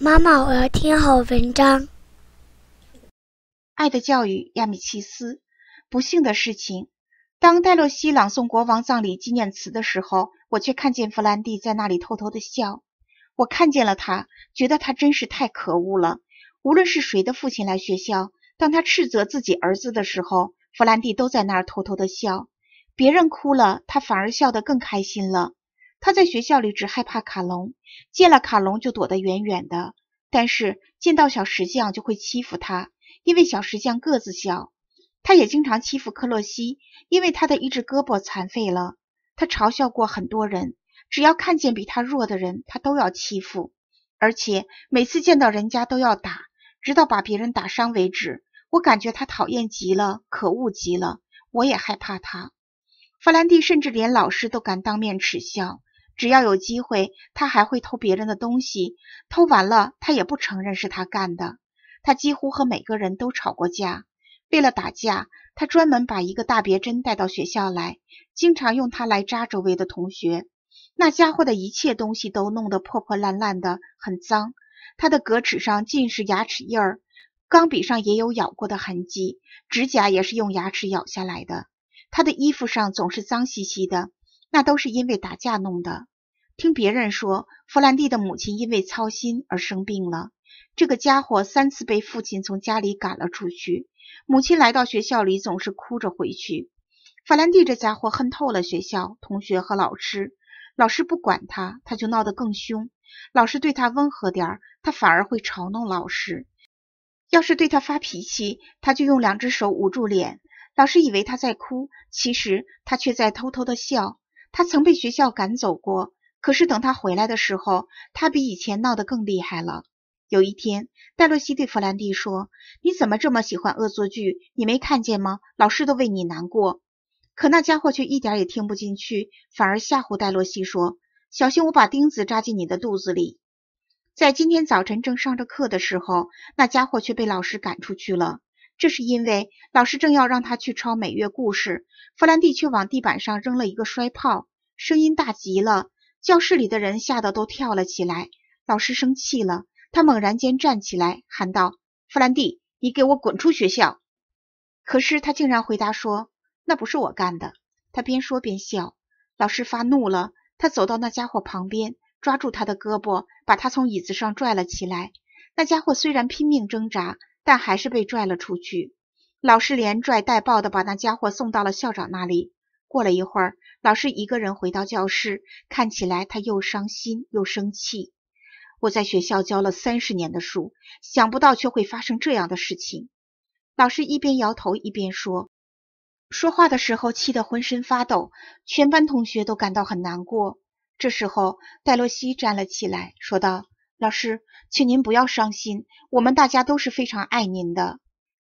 妈妈，我要听好文章。《爱的教育》亚米契斯。不幸的事情，当戴洛西朗诵国王葬礼纪念词的时候，我却看见弗兰蒂在那里偷偷的笑。我看见了他，觉得他真是太可恶了。无论是谁的父亲来学校，当他斥责自己儿子的时候，弗兰蒂都在那儿偷偷的笑。别人哭了，他反而笑得更开心了。他在学校里只害怕卡隆，见了卡隆就躲得远远的。但是见到小石匠就会欺负他，因为小石匠个子小。他也经常欺负克洛西，因为他的一只胳膊残废了。他嘲笑过很多人，只要看见比他弱的人，他都要欺负，而且每次见到人家都要打，直到把别人打伤为止。我感觉他讨厌极了，可恶极了。我也害怕他。法兰蒂甚至连老师都敢当面耻笑。只要有机会，他还会偷别人的东西。偷完了，他也不承认是他干的。他几乎和每个人都吵过架。为了打架，他专门把一个大别针带到学校来，经常用它来扎周围的同学。那家伙的一切东西都弄得破破烂烂的，很脏。他的格尺上尽是牙齿印儿，钢笔上也有咬过的痕迹，指甲也是用牙齿咬下来的。他的衣服上总是脏兮兮的。那都是因为打架弄的。听别人说，弗兰蒂的母亲因为操心而生病了。这个家伙三次被父亲从家里赶了出去。母亲来到学校里总是哭着回去。弗兰蒂这家伙恨透了学校、同学和老师。老师不管他，他就闹得更凶；老师对他温和点儿，他反而会嘲弄老师。要是对他发脾气，他就用两只手捂住脸。老师以为他在哭，其实他却在偷偷的笑。他曾被学校赶走过，可是等他回来的时候，他比以前闹得更厉害了。有一天，戴洛西对弗兰蒂说：“你怎么这么喜欢恶作剧？你没看见吗？老师都为你难过。”可那家伙却一点也听不进去，反而吓唬戴洛西说：“小心我把钉子扎进你的肚子里！”在今天早晨正上着课的时候，那家伙却被老师赶出去了。这是因为老师正要让他去抄每月故事，弗兰蒂却往地板上扔了一个摔炮，声音大极了，教室里的人吓得都跳了起来。老师生气了，他猛然间站起来，喊道：“弗兰蒂，你给我滚出学校！”可是他竟然回答说：“那不是我干的。”他边说边笑。老师发怒了，他走到那家伙旁边，抓住他的胳膊，把他从椅子上拽了起来。那家伙虽然拼命挣扎。但还是被拽了出去。老师连拽带抱的把那家伙送到了校长那里。过了一会儿，老师一个人回到教室，看起来他又伤心又生气。我在学校教了三十年的书，想不到却会发生这样的事情。老师一边摇头一边说，说话的时候气得浑身发抖。全班同学都感到很难过。这时候，戴洛西站了起来，说道。老师，请您不要伤心，我们大家都是非常爱您的。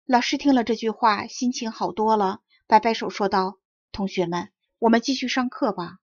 老师听了这句话，心情好多了，摆摆手说道：“同学们，我们继续上课吧。”